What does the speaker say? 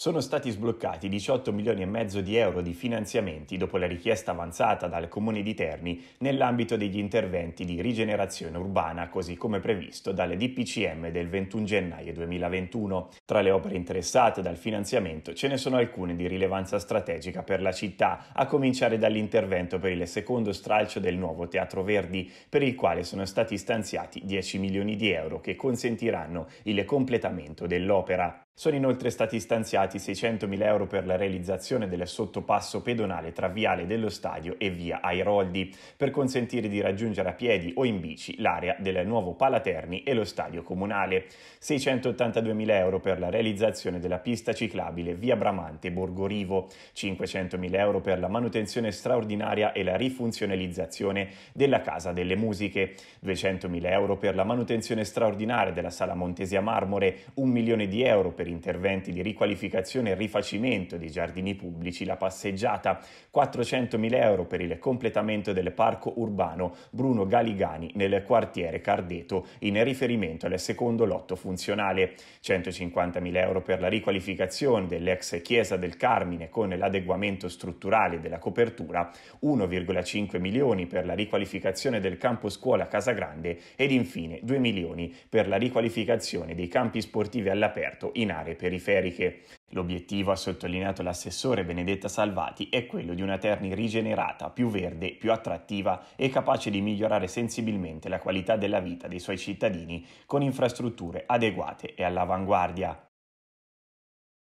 Sono stati sbloccati 18 milioni e mezzo di euro di finanziamenti dopo la richiesta avanzata dal Comune di Terni nell'ambito degli interventi di rigenerazione urbana, così come previsto dalle DPCM del 21 gennaio 2021. Tra le opere interessate dal finanziamento ce ne sono alcune di rilevanza strategica per la città, a cominciare dall'intervento per il secondo stralcio del nuovo Teatro Verdi, per il quale sono stati stanziati 10 milioni di euro che consentiranno il completamento dell'opera. Sono inoltre stati stanziati 600.000 euro per la realizzazione del sottopasso pedonale tra Viale dello Stadio e Via Airoldi, per consentire di raggiungere a piedi o in bici l'area del nuovo Palaterni e lo stadio comunale. 682.000 euro per la realizzazione della pista ciclabile Via Bramante Borgorivo, 500.000 euro per la manutenzione straordinaria e la rifunzionalizzazione della Casa delle Musiche, 200.000 euro per la manutenzione straordinaria della Sala Montesia Marmore, 1 milione di euro per per interventi di riqualificazione e rifacimento dei giardini pubblici la passeggiata, 400.000 euro per il completamento del parco urbano Bruno Galigani nel quartiere Cardeto in riferimento al secondo lotto funzionale, 150.000 euro per la riqualificazione dell'ex chiesa del Carmine con l'adeguamento strutturale della copertura, 1,5 milioni per la riqualificazione del campo scuola Casagrande ed infine 2 milioni per la riqualificazione dei campi sportivi all'aperto in in aree periferiche. L'obiettivo, ha sottolineato l'assessore Benedetta Salvati, è quello di una Terni rigenerata, più verde, più attrattiva e capace di migliorare sensibilmente la qualità della vita dei suoi cittadini con infrastrutture adeguate e all'avanguardia.